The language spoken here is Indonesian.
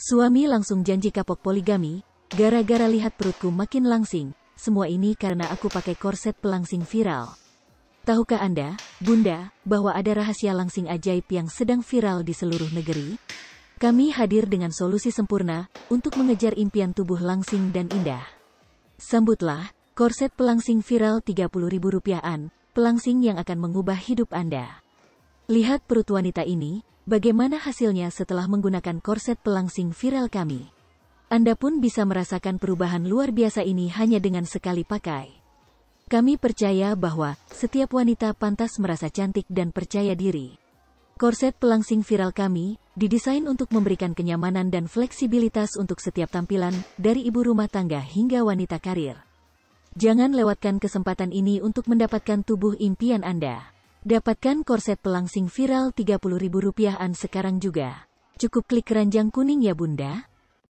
Suami langsung janji kapok poligami, gara-gara lihat perutku makin langsing, semua ini karena aku pakai korset pelangsing viral. Tahukah Anda, Bunda, bahwa ada rahasia langsing ajaib yang sedang viral di seluruh negeri? Kami hadir dengan solusi sempurna untuk mengejar impian tubuh langsing dan indah. Sambutlah, korset pelangsing viral Rp30.000-an, pelangsing yang akan mengubah hidup Anda. Lihat perut wanita ini, bagaimana hasilnya setelah menggunakan korset pelangsing viral kami. Anda pun bisa merasakan perubahan luar biasa ini hanya dengan sekali pakai. Kami percaya bahwa setiap wanita pantas merasa cantik dan percaya diri. Korset pelangsing viral kami didesain untuk memberikan kenyamanan dan fleksibilitas untuk setiap tampilan, dari ibu rumah tangga hingga wanita karir. Jangan lewatkan kesempatan ini untuk mendapatkan tubuh impian Anda. Dapatkan korset pelangsing viral Rp30.000an sekarang juga. Cukup klik keranjang kuning ya bunda.